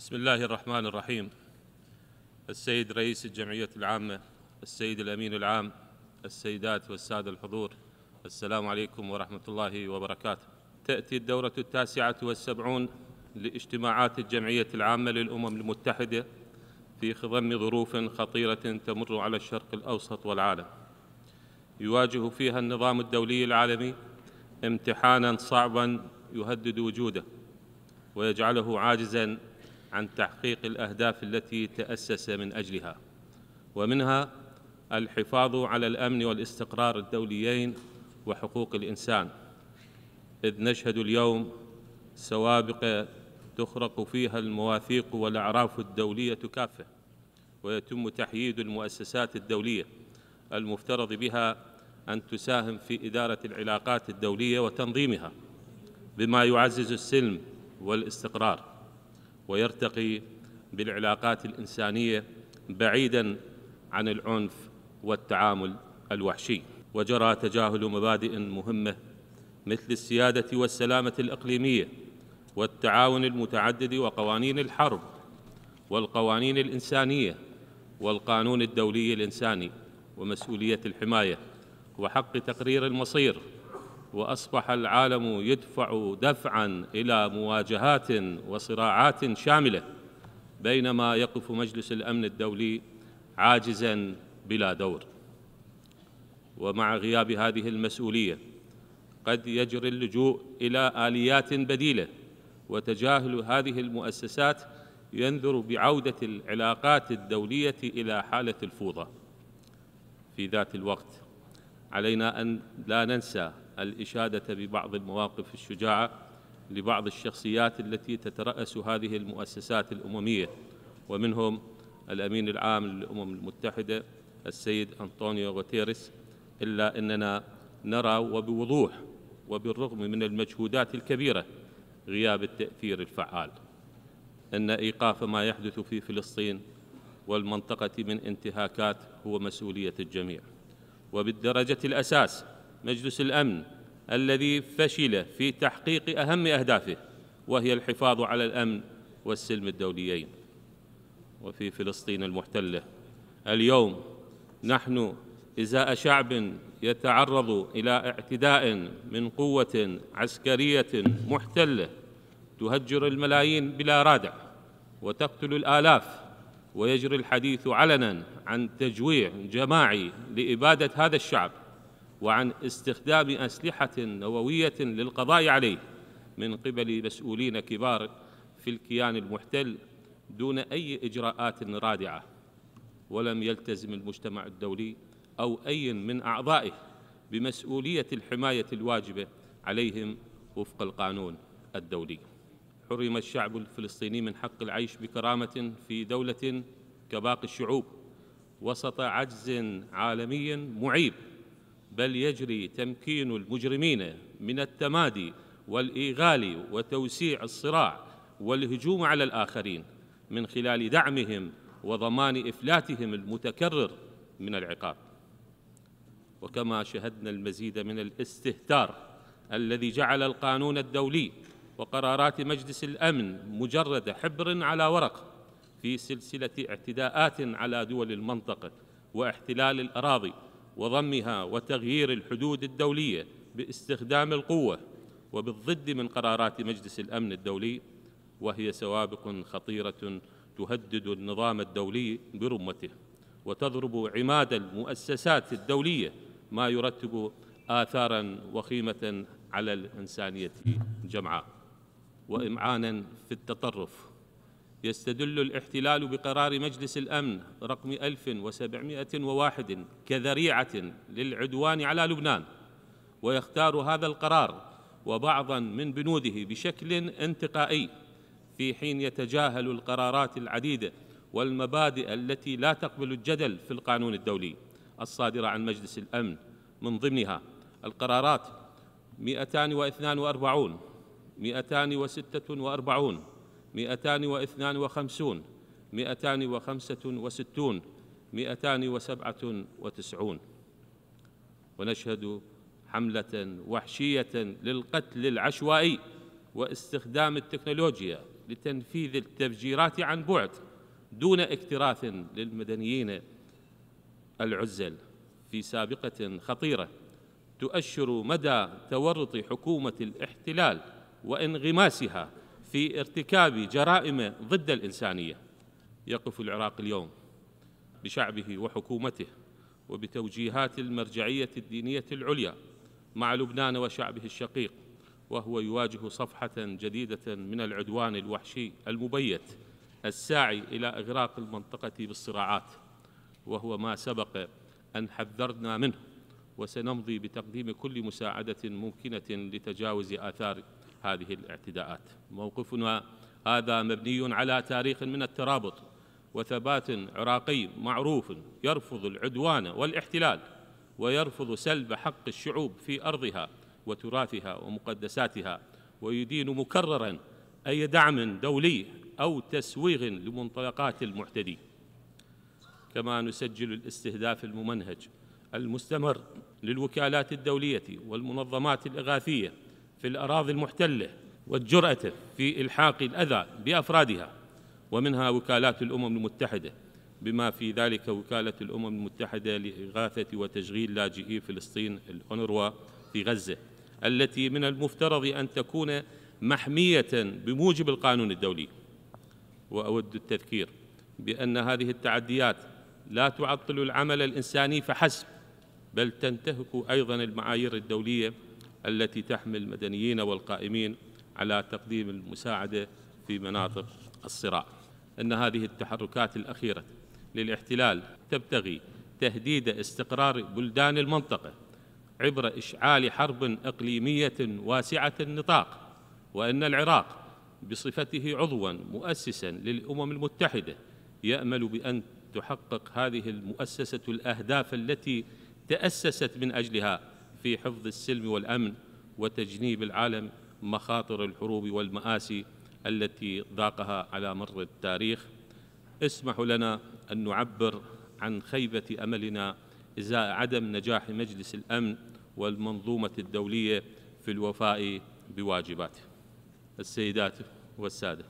بسم الله الرحمن الرحيم السيد رئيس الجمعية العامة السيد الأمين العام السيدات والسادة الحضور السلام عليكم ورحمة الله وبركاته تأتي الدورة التاسعة والسبعون لاجتماعات الجمعية العامة للأمم المتحدة في خضم ظروف خطيرة تمر على الشرق الأوسط والعالم يواجه فيها النظام الدولي العالمي امتحاناً صعباً يهدد وجوده ويجعله عاجزاً عن تحقيق الأهداف التي تأسس من أجلها ومنها الحفاظ على الأمن والاستقرار الدوليين وحقوق الإنسان إذ نشهد اليوم سوابق تخرق فيها المواثيق والأعراف الدولية كافة ويتم تحييد المؤسسات الدولية المفترض بها أن تساهم في إدارة العلاقات الدولية وتنظيمها بما يعزز السلم والاستقرار ويرتقي بالعلاقات الإنسانية بعيداً عن العنف والتعامل الوحشي وجرى تجاهل مبادئ مهمة مثل السيادة والسلامة الإقليمية والتعاون المتعدد وقوانين الحرب والقوانين الإنسانية والقانون الدولي الإنساني ومسؤولية الحماية وحق تقرير المصير واصبح العالم يدفع دفعا الى مواجهات وصراعات شامله بينما يقف مجلس الامن الدولي عاجزا بلا دور ومع غياب هذه المسؤوليه قد يجري اللجوء الى اليات بديله وتجاهل هذه المؤسسات ينذر بعوده العلاقات الدوليه الى حاله الفوضى في ذات الوقت علينا ان لا ننسى الإشادة ببعض المواقف الشجاعة لبعض الشخصيات التي تترأس هذه المؤسسات الأممية ومنهم الأمين العام للأمم المتحدة السيد أنطونيو غوتيريس إلا أننا نرى وبوضوح وبالرغم من المجهودات الكبيرة غياب التأثير الفعال أن إيقاف ما يحدث في فلسطين والمنطقة من انتهاكات هو مسؤولية الجميع وبالدرجة الأساس مجلس الامن الذي فشل في تحقيق اهم اهدافه وهي الحفاظ على الامن والسلم الدوليين وفي فلسطين المحتله اليوم نحن ازاء شعب يتعرض الى اعتداء من قوه عسكريه محتله تهجر الملايين بلا رادع وتقتل الالاف ويجري الحديث علنا عن تجويع جماعي لاباده هذا الشعب وعن استخدام أسلحة نووية للقضاء عليه من قبل مسؤولين كبار في الكيان المحتل دون أي إجراءات رادعة ولم يلتزم المجتمع الدولي أو أي من أعضائه بمسؤولية الحماية الواجبة عليهم وفق القانون الدولي حرم الشعب الفلسطيني من حق العيش بكرامة في دولة كباقي الشعوب وسط عجز عالمي معيب بل يجري تمكين المجرمين من التمادي والإيغال وتوسيع الصراع والهجوم على الآخرين من خلال دعمهم وضمان إفلاتهم المتكرر من العقاب وكما شهدنا المزيد من الاستهتار الذي جعل القانون الدولي وقرارات مجلس الأمن مجرد حبر على ورق في سلسلة اعتداءات على دول المنطقة واحتلال الأراضي وضمها وتغيير الحدود الدولية باستخدام القوة وبالضد من قرارات مجلس الأمن الدولي وهي سوابق خطيرة تهدد النظام الدولي برمته وتضرب عماد المؤسسات الدولية ما يرتب آثاراً وخيمة على الإنسانية جمعاء وإمعاناً في التطرف يستدل الاحتلال بقرار مجلس الأمن رقم 1701 كذريعة للعدوان على لبنان ويختار هذا القرار وبعضا من بنوده بشكل انتقائي في حين يتجاهل القرارات العديدة والمبادئ التي لا تقبل الجدل في القانون الدولي الصادرة عن مجلس الأمن من ضمنها القرارات 242 246 مئتان واثنان وخمسون مئتان وخمسة وستون مئتان وسبعة وتسعون ونشهد حملة وحشية للقتل العشوائي واستخدام التكنولوجيا لتنفيذ التفجيرات عن بعد دون اكتراث للمدنيين العزل في سابقة خطيرة تؤشر مدى تورط حكومة الاحتلال وانغماسها في ارتكاب جرائم ضد الإنسانية يقف العراق اليوم بشعبه وحكومته وبتوجيهات المرجعية الدينية العليا مع لبنان وشعبه الشقيق وهو يواجه صفحة جديدة من العدوان الوحشي المبيت الساعي إلى إغراق المنطقة بالصراعات وهو ما سبق أن حذرنا منه وسنمضي بتقديم كل مساعدة ممكنة لتجاوز آثار هذه الاعتداءات موقفنا هذا مبني على تاريخ من الترابط وثبات عراقي معروف يرفض العدوان والاحتلال ويرفض سلب حق الشعوب في أرضها وتراثها ومقدساتها ويدين مكرراً أي دعم دولي أو تسويغ لمنطلقات المعتدي كما نسجل الاستهداف الممنهج المستمر للوكالات الدولية والمنظمات الإغاثية في الأراضي المحتلة والجرأة في إلحاق الأذى بأفرادها ومنها وكالات الأمم المتحدة بما في ذلك وكالة الأمم المتحدة لإغاثة وتشغيل لاجئي فلسطين الأونروا في غزة التي من المفترض أن تكون محمية بموجب القانون الدولي وأود التذكير بأن هذه التعديات لا تعطل العمل الإنساني فحسب بل تنتهك أيضا المعايير الدولية التي تحمل المدنيين والقائمين على تقديم المساعدة في مناطق الصراع أن هذه التحركات الأخيرة للاحتلال تبتغي تهديد استقرار بلدان المنطقة عبر إشعال حرب إقليمية واسعة النطاق وأن العراق بصفته عضوا مؤسسا للأمم المتحدة يأمل بأن تحقق هذه المؤسسة الأهداف التي تأسست من أجلها في حفظ السلم والأمن وتجنيب العالم مخاطر الحروب والمآسي التي ذاقها على مر التاريخ اسمحوا لنا أن نعبر عن خيبة أملنا إزاء عدم نجاح مجلس الأمن والمنظومة الدولية في الوفاء بواجباته السيدات والسادة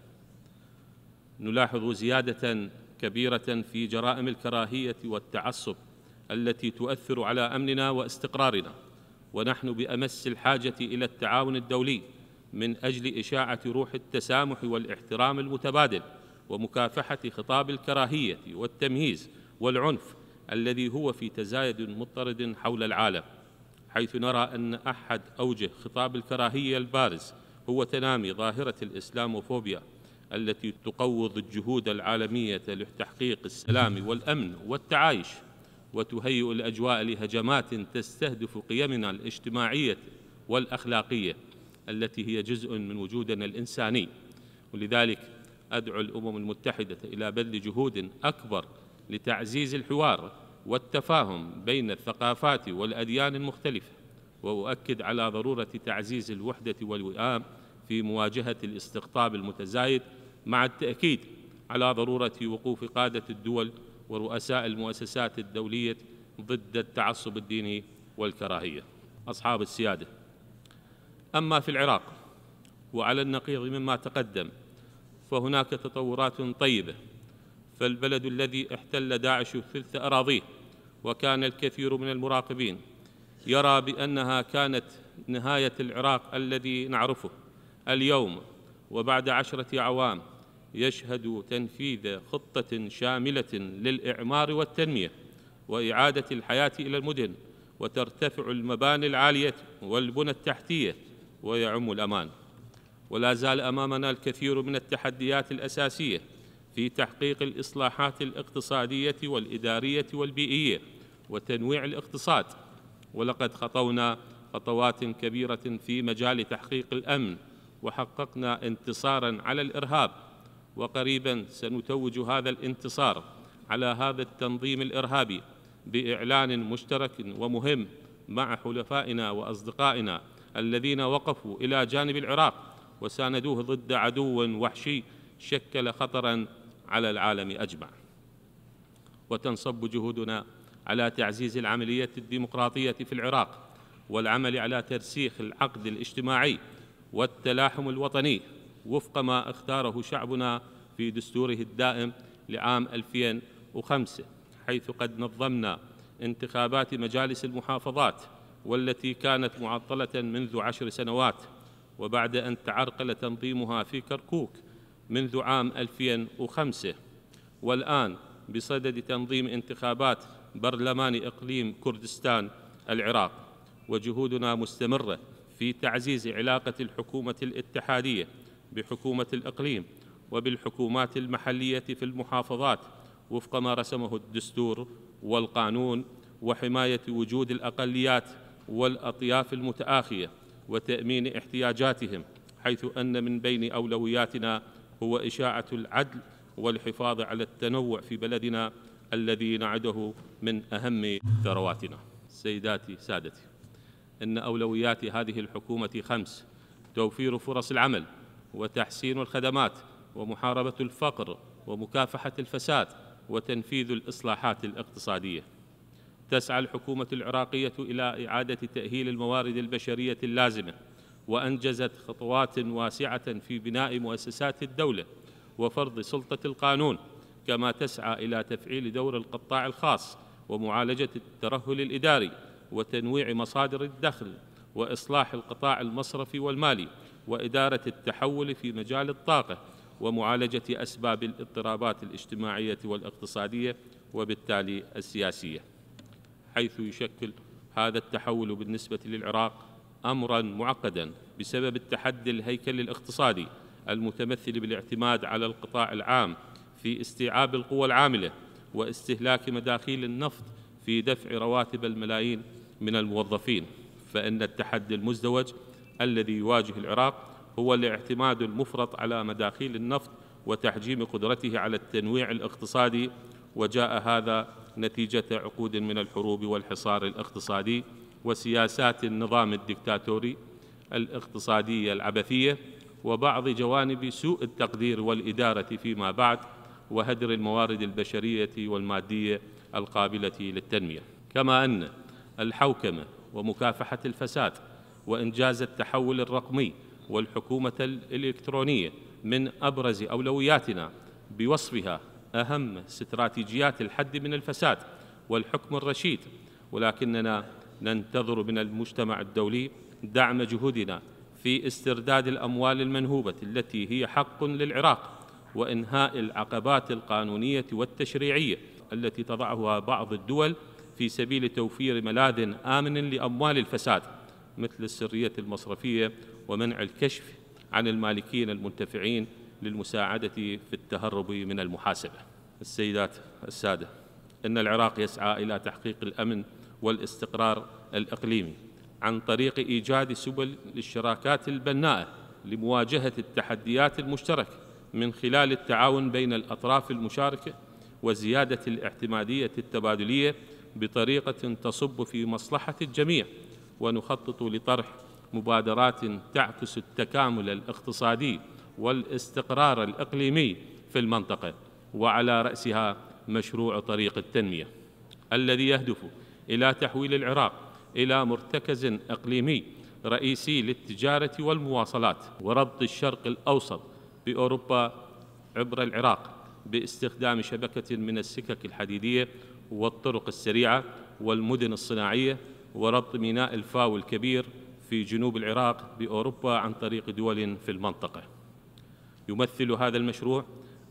نلاحظ زيادة كبيرة في جرائم الكراهية والتعصب التي تؤثر على أمننا واستقرارنا ونحن بامس الحاجه الى التعاون الدولي من اجل اشاعه روح التسامح والاحترام المتبادل ومكافحه خطاب الكراهيه والتمييز والعنف الذي هو في تزايد مضطرد حول العالم حيث نرى ان احد اوجه خطاب الكراهيه البارز هو تنامي ظاهره الاسلاموفوبيا التي تقوض الجهود العالميه لتحقيق السلام والامن والتعايش وتهيئ الأجواء لهجمات تستهدف قيمنا الاجتماعية والأخلاقية التي هي جزء من وجودنا الإنساني ولذلك أدعو الأمم المتحدة إلى بذل جهود أكبر لتعزيز الحوار والتفاهم بين الثقافات والأديان المختلفة وأؤكد على ضرورة تعزيز الوحدة والوئام في مواجهة الاستقطاب المتزايد مع التأكيد على ضرورة وقوف قادة الدول ورؤساء المؤسسات الدولية ضد التعصب الديني والكراهية أصحاب السيادة أما في العراق وعلى النقيض مما تقدم فهناك تطورات طيبة فالبلد الذي احتل داعش ثلث أراضيه وكان الكثير من المراقبين يرى بأنها كانت نهاية العراق الذي نعرفه اليوم وبعد عشرة أعوام يشهد تنفيذ خطة شاملة للإعمار والتنمية وإعادة الحياة إلى المدن وترتفع المباني العالية والبنى التحتية ويعم الأمان ولا زال أمامنا الكثير من التحديات الأساسية في تحقيق الإصلاحات الاقتصادية والإدارية والبيئية وتنويع الاقتصاد ولقد خطونا خطوات كبيرة في مجال تحقيق الأمن وحققنا انتصاراً على الإرهاب وقريبا سنتوج هذا الانتصار على هذا التنظيم الارهابي باعلان مشترك ومهم مع حلفائنا واصدقائنا الذين وقفوا الى جانب العراق وساندوه ضد عدو وحشي شكل خطرا على العالم اجمع وتنصب جهودنا على تعزيز العمليه الديمقراطيه في العراق والعمل على ترسيخ العقد الاجتماعي والتلاحم الوطني وفق ما اختاره شعبنا في دستوره الدائم لعام 2005 حيث قد نظمنا انتخابات مجالس المحافظات والتي كانت معطلة منذ عشر سنوات وبعد أن تعرقل تنظيمها في كركوك منذ عام 2005 والآن بصدد تنظيم انتخابات برلمان إقليم كردستان العراق وجهودنا مستمرة في تعزيز علاقة الحكومة الاتحادية بحكومة الإقليم وبالحكومات المحلية في المحافظات وفق ما رسمه الدستور والقانون وحماية وجود الأقليات والأطياف المتآخية وتأمين احتياجاتهم حيث أن من بين أولوياتنا هو إشاعة العدل والحفاظ على التنوع في بلدنا الذي نعده من أهم ثرواتنا سيداتي سادتي إن أولويات هذه الحكومة خمس توفير فرص العمل وتحسين الخدمات ومحاربة الفقر ومكافحة الفساد وتنفيذ الإصلاحات الاقتصادية تسعى الحكومة العراقية إلى إعادة تأهيل الموارد البشرية اللازمة وأنجزت خطوات واسعة في بناء مؤسسات الدولة وفرض سلطة القانون كما تسعى إلى تفعيل دور القطاع الخاص ومعالجة الترهل الإداري وتنويع مصادر الدخل وإصلاح القطاع المصرفي والمالي وإدارة التحول في مجال الطاقة ومعالجة أسباب الاضطرابات الاجتماعية والاقتصادية وبالتالي السياسية حيث يشكل هذا التحول بالنسبة للعراق أمرا معقدا بسبب التحدي الهيكلي الاقتصادي المتمثل بالاعتماد على القطاع العام في استيعاب القوى العاملة واستهلاك مداخيل النفط في دفع رواتب الملايين من الموظفين فإن التحدي المزدوج الذي يواجه العراق هو الاعتماد المفرط على مداخيل النفط وتحجيم قدرته على التنويع الاقتصادي وجاء هذا نتيجة عقود من الحروب والحصار الاقتصادي وسياسات النظام الدكتاتوري الاقتصادية العبثية وبعض جوانب سوء التقدير والإدارة فيما بعد وهدر الموارد البشرية والمادية القابلة للتنمية كما أن الحوكمة ومكافحة الفساد وإنجاز التحول الرقمي والحكومة الإلكترونية من أبرز أولوياتنا بوصفها أهم استراتيجيات الحد من الفساد والحكم الرشيد ولكننا ننتظر من المجتمع الدولي دعم جهودنا في استرداد الأموال المنهوبة التي هي حق للعراق وإنهاء العقبات القانونية والتشريعية التي تضعها بعض الدول في سبيل توفير ملاذ آمن لأموال الفساد مثل السرية المصرفية ومنع الكشف عن المالكين المنتفعين للمساعدة في التهرب من المحاسبة السيدات السادة إن العراق يسعى إلى تحقيق الأمن والاستقرار الإقليمي عن طريق إيجاد سبل للشراكات البناءة لمواجهة التحديات المشتركة من خلال التعاون بين الأطراف المشاركة وزيادة الاعتمادية التبادلية بطريقة تصب في مصلحة الجميع ونخطط لطرح مبادرات تعكس التكامل الاقتصادي والاستقرار الإقليمي في المنطقة وعلى رأسها مشروع طريق التنمية الذي يهدف إلى تحويل العراق إلى مرتكز إقليمي رئيسي للتجارة والمواصلات وربط الشرق الأوسط بأوروبا عبر العراق باستخدام شبكة من السكك الحديدية والطرق السريعة والمدن الصناعية وربط ميناء الفاو الكبير في جنوب العراق بأوروبا عن طريق دول في المنطقة يمثل هذا المشروع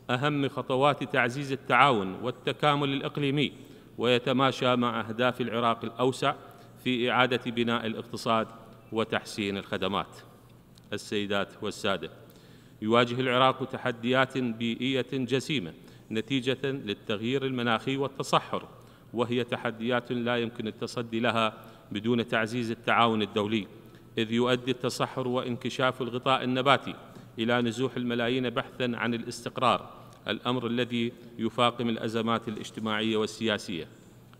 أهم خطوات تعزيز التعاون والتكامل الإقليمي ويتماشى مع أهداف العراق الأوسع في إعادة بناء الاقتصاد وتحسين الخدمات السيدات والسادة يواجه العراق تحديات بيئية جسيمة نتيجة للتغيير المناخي والتصحر وهي تحديات لا يمكن التصدي لها بدون تعزيز التعاون الدولي إذ يؤدي التصحر وانكشاف الغطاء النباتي إلى نزوح الملايين بحثاً عن الاستقرار الأمر الذي يفاقم الأزمات الاجتماعية والسياسية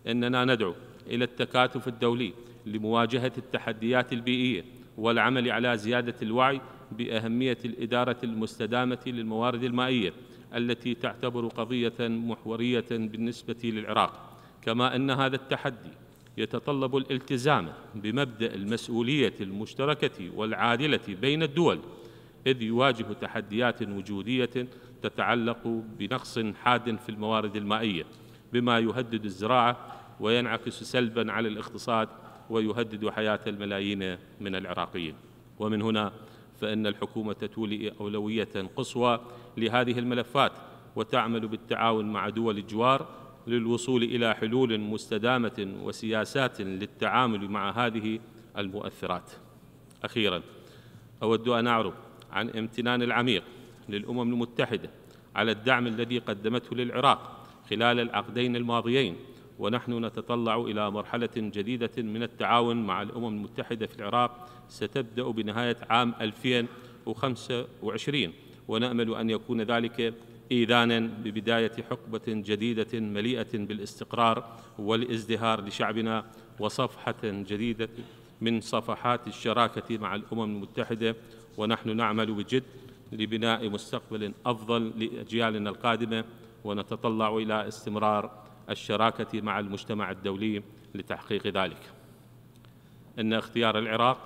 إننا ندعو إلى التكاتف الدولي لمواجهة التحديات البيئية والعمل على زيادة الوعي بأهمية الإدارة المستدامة للموارد المائية التي تعتبر قضية محورية بالنسبة للعراق كما أن هذا التحدي يتطلب الالتزام بمبدأ المسؤولية المشتركة والعادلة بين الدول إذ يواجه تحديات وجودية تتعلق بنقص حاد في الموارد المائية بما يهدد الزراعة وينعكس سلباً على الاقتصاد ويهدد حياة الملايين من العراقيين ومن هنا فإن الحكومة تولي أولوية قصوى لهذه الملفات وتعمل بالتعاون مع دول الجوار للوصول إلى حلول مستدامة وسياسات للتعامل مع هذه المؤثرات أخيرا أود أن أعرب عن امتنان العميق للأمم المتحدة على الدعم الذي قدمته للعراق خلال العقدين الماضيين ونحن نتطلع إلى مرحلة جديدة من التعاون مع الأمم المتحدة في العراق ستبدأ بنهاية عام 2025 ونأمل أن يكون ذلك إيذانا ببداية حقبة جديدة مليئة بالاستقرار والازدهار لشعبنا وصفحة جديدة من صفحات الشراكة مع الأمم المتحدة ونحن نعمل بجد لبناء مستقبل أفضل لأجيالنا القادمة ونتطلع إلى استمرار الشراكة مع المجتمع الدولي لتحقيق ذلك أن اختيار العراق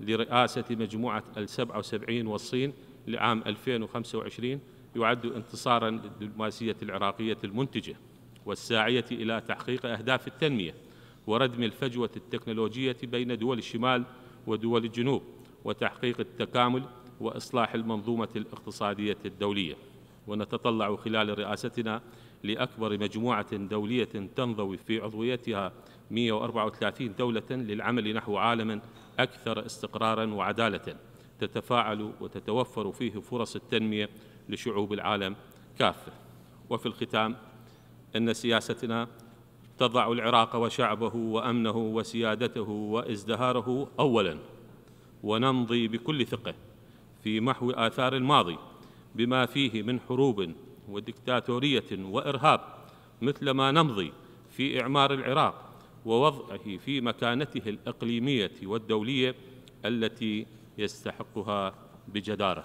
لرئاسة مجموعة ال 77 والصين لعام 2025 يعد انتصارا للدبلوماسية العراقية المنتجة والساعية إلى تحقيق أهداف التنمية وردم الفجوة التكنولوجية بين دول الشمال ودول الجنوب وتحقيق التكامل وإصلاح المنظومة الاقتصادية الدولية ونتطلع خلال رئاستنا لأكبر مجموعة دولية تنضوي في عضويتها 134 دولة للعمل نحو عالم أكثر استقرارا وعدالة تتفاعل وتتوفر فيه فرص التنمية لشعوب العالم كافة وفي الختام إن سياستنا تضع العراق وشعبه وأمنه وسيادته وازدهاره أولاً ونمضي بكل ثقة في محو آثار الماضي بما فيه من حروب ودكتاتورية وإرهاب مثل ما نمضي في إعمار العراق ووضعه في مكانته الإقليمية والدولية التي يستحقها بجدارة